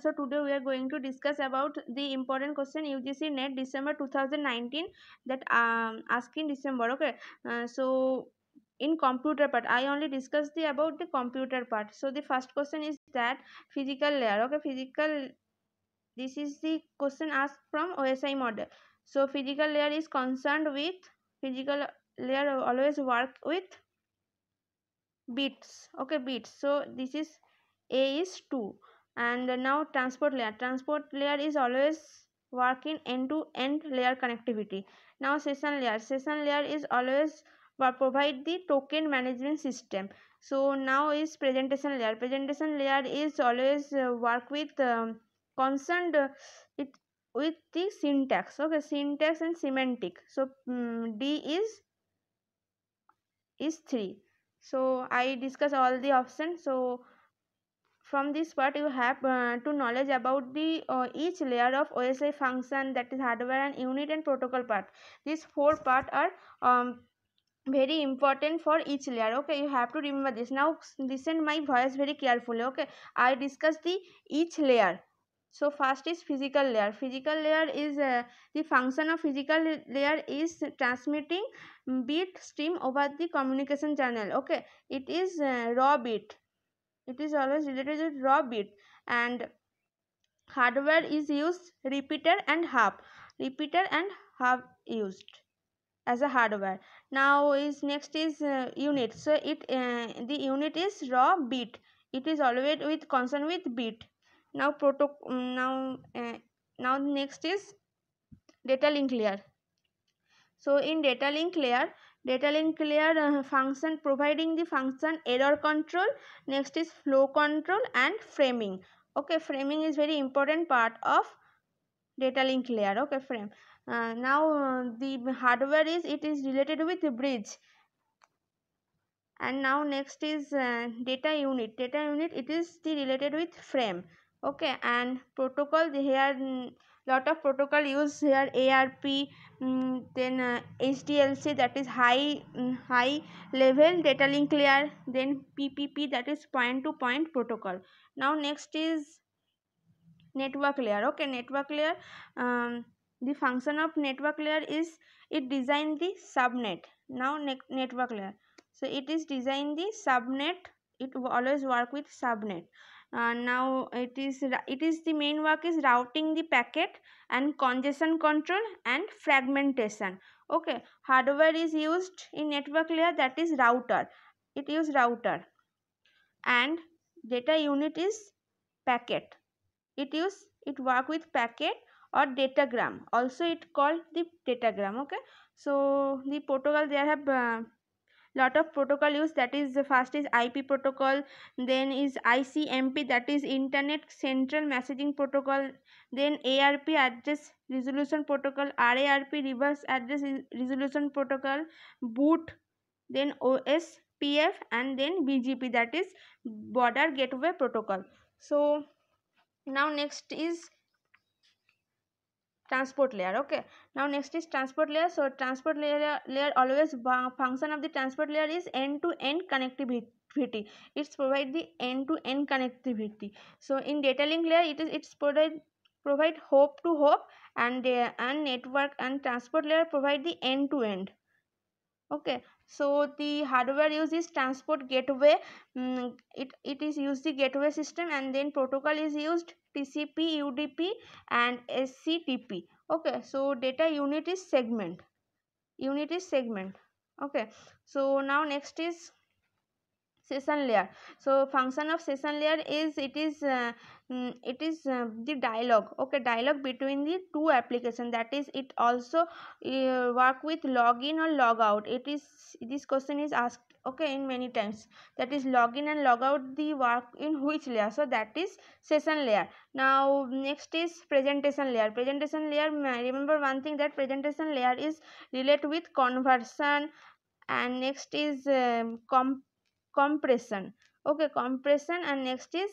So today we are going to discuss about the important question UGC NET December 2019 that um asking December okay uh, so in computer part I only discussed the about the computer part so the first question is that physical layer okay physical this is the question asked from OSI model so physical layer is concerned with physical layer always work with bits okay bits so this is A is 2 and now transport layer transport layer is always work in end to end layer connectivity now session layer session layer is always provide the token management system so now is presentation layer presentation layer is always uh, work with um, concerned uh, it with the syntax okay syntax and semantic so um, d is is 3 so i discuss all the options so from this part you have uh, to knowledge about the uh, each layer of osi function that is hardware and unit and protocol part these four part are um, very important for each layer okay you have to remember this now listen my voice very carefully okay i discuss the each layer so first is physical layer physical layer is uh, the function of physical layer is transmitting mm, bit stream over the communication channel okay it is uh, raw bit it is always related to raw bit and hardware is used repeater and hub repeater and hub used as a hardware now is next is uh, unit so it uh, the unit is raw bit it is always with concern with bit now proto um, now uh, now next is data link layer so in data link layer data link layer uh, function providing the function error control next is flow control and framing okay framing is very important part of data link layer okay frame uh, now uh, the hardware is it is related with the bridge and now next is uh, data unit data unit it is the related with frame okay and protocol here mm, lot of protocol use here arp Mm, then uh, hdlc that is high mm, high level data link layer then ppp that is point to point protocol now next is network layer okay network layer um, the function of network layer is it design the subnet now ne network layer so it is design the subnet it always work with subnet uh, now it is it is the main work is routing the packet and congestion control and fragmentation okay hardware is used in network layer that is router it is router and data unit is packet it use it work with packet or datagram also it called the datagram okay so the protocol there have uh, lot of protocol used that is the first is ip protocol then is icmp that is internet central messaging protocol then arp address resolution protocol rarp reverse address resolution protocol boot then ospf and then bgp that is border gateway protocol so now next is transport layer okay now next is transport layer so transport layer layer always function of the transport layer is end to end connectivity it's provide the end to end connectivity so in data link layer it is it's provide provide hope to hope and uh, and network and transport layer provide the end to end okay so the hardware uses transport gateway um, it, it is used the gateway system and then protocol is used TCP UDP and SCTP okay so data unit is segment unit is segment okay so now next is session layer so function of session layer is it is uh, um, it is uh, the dialogue okay dialogue between the two application that is it also uh, work with login or log out it is this question is asked okay in many times that is login and log out the work in which layer so that is session layer now next is presentation layer presentation layer remember one thing that presentation layer is relate with conversion and next is um, comp compression okay compression and next is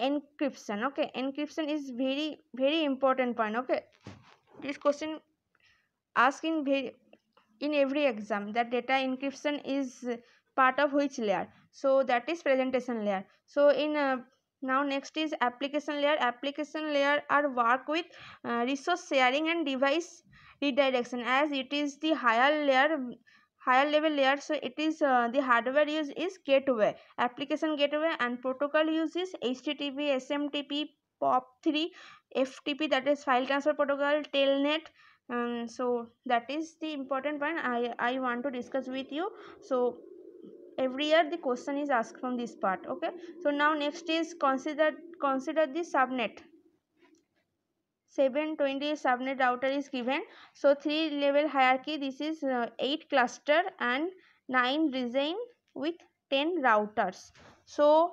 encryption okay encryption is very very important point okay this question asking in very in every exam that data encryption is part of which layer so that is presentation layer so in uh, now next is application layer application layer are work with uh, resource sharing and device redirection as it is the higher layer higher level layers it is uh, the hardware use is gateway application gateway and protocol use is http smtp pop3 ftp that is file transfer protocol telnet um, so that is the important point i i want to discuss with you so every year the question is asked from this part okay so now next is consider consider the subnet 720 subnet router is given. So, 3 level hierarchy this is uh, 8 cluster and 9 region with 10 routers. So,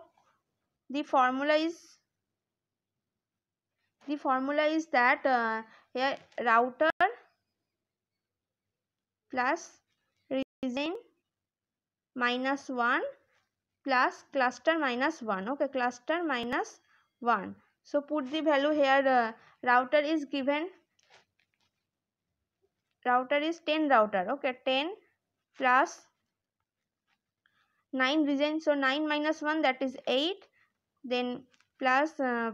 the formula is the formula is that uh, here router plus region minus 1 plus cluster minus 1 okay cluster minus 1 so put the value here uh, router is given router is 10 router okay 10 plus 9 region so 9 minus 1 that is 8 then plus uh,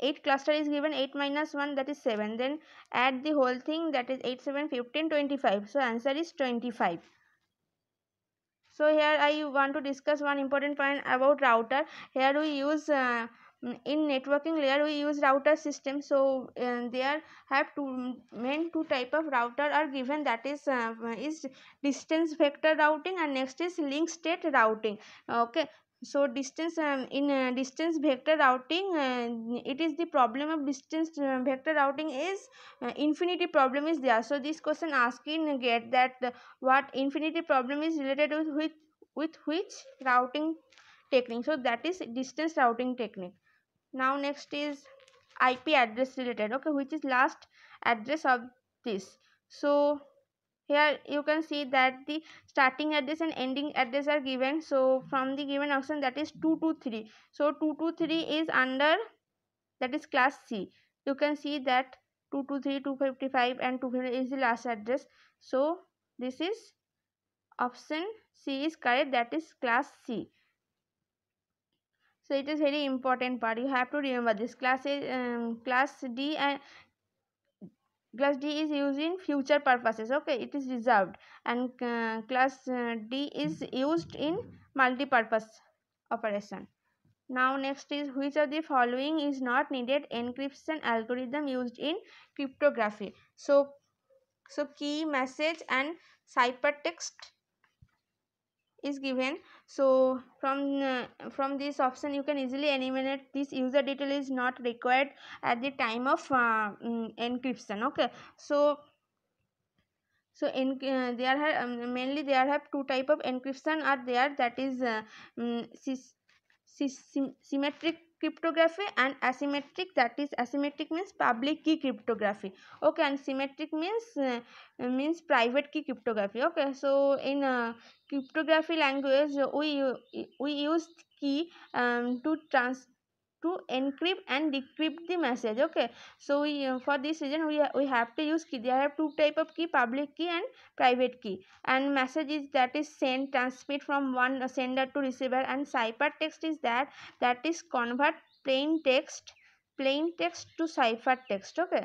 8 cluster is given 8 minus 1 that is 7 then add the whole thing that is 8 7 15 25 so answer is 25 so here i want to discuss one important point about router here we use uh, Mm, in networking layer we use router system so uh, there have two mm, main two type of router are given that is uh, is distance vector routing and next is link state routing okay so distance um, in uh, distance vector routing uh, it is the problem of distance uh, vector routing is uh, infinity problem is there so this question asking uh, get that uh, what infinity problem is related with with which routing technique so that is distance routing technique now next is ip address related okay which is last address of this so here you can see that the starting address and ending address are given so from the given option that is 223 so 223 is under that is class c you can see that 223 255 and 250 is the last address so this is option c is correct that is class c so it is very important part you have to remember this class is um, class d and class d is used in future purposes okay it is reserved and uh, class uh, d is used in multi-purpose operation now next is which of the following is not needed encryption algorithm used in cryptography so so key message and ciphertext is given so from uh, from this option you can easily eliminate this user detail is not required at the time of uh, mm, encryption okay so so in uh, there are um, mainly there have two type of encryption are there that is um, uh, mm, sy sy symmetric cryptography and asymmetric that is asymmetric means public key cryptography okay and symmetric means uh, uh means private key cryptography okay so in uh, cryptography language we we use key um, to trans to encrypt and decrypt the message okay so we uh, for this reason we, ha uh, we have to use key there are two type of key public key and private key and message is that is sent transmit from one uh, sender to receiver and ciphertext is that that is convert plain text plain text to ciphertext okay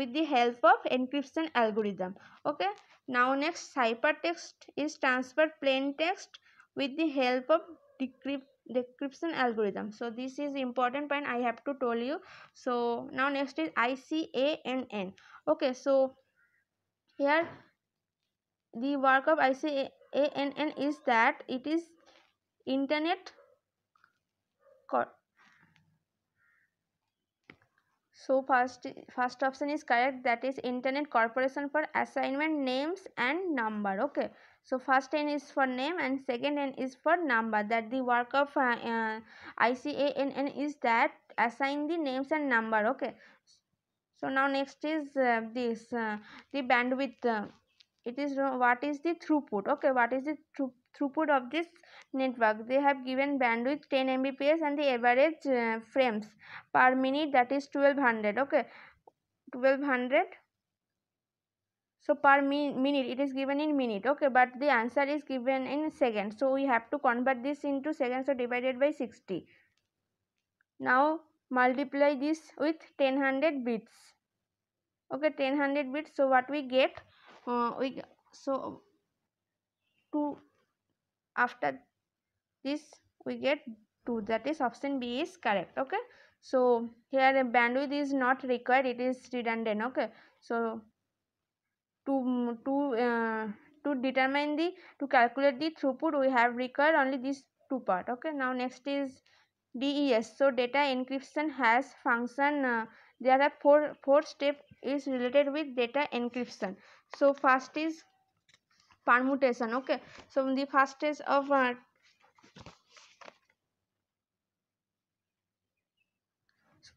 with the help of encryption algorithm okay now next ciphertext is transfer plain text with the help of decrypt decryption algorithm so this is important point i have to tell you so now next is icann okay so here the work of icann is that it is internet so first first option is correct that is internet corporation for assignment names and number okay so first n is for name and second n is for number that the work of uh, uh, ICANN is that assign the names and number okay so now next is uh, this uh, the bandwidth uh, it is uh, what is the throughput okay what is the through, throughput of this network they have given bandwidth 10 mbps and the average uh, frames per minute that is 1200 okay 1200 so per minute it is given in minute okay but the answer is given in seconds so we have to convert this into seconds so divided by 60 now multiply this with 1000 bits okay 1000 bits so what we get uh, we so two after this we get 2 that is option b is correct okay so here bandwidth is not required it is redundant okay so to to uh, to determine the to calculate the throughput we have required only these two part okay now next is des so data encryption has function uh, there are four four step is related with data encryption so first is permutation okay so the first is of uh,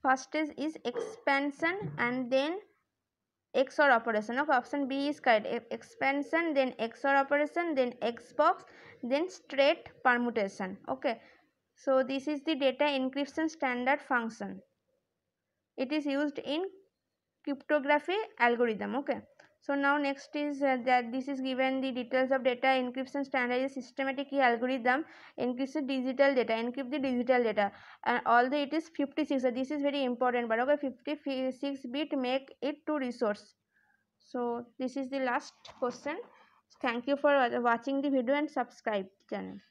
first is, is expansion and then XOR operation of option B is correct. Expansion, then XOR operation, then Xbox, then straight permutation. Okay. So this is the data encryption standard function. It is used in cryptography algorithm. Okay. So now next is uh, that this is given the details of data encryption standard is systematic key algorithm encrypts digital data encrypt the digital data and uh, although it is 56 so this is very important but okay 56 bit make it to resource. So this is the last question. Thank you for watching the video and subscribe channel.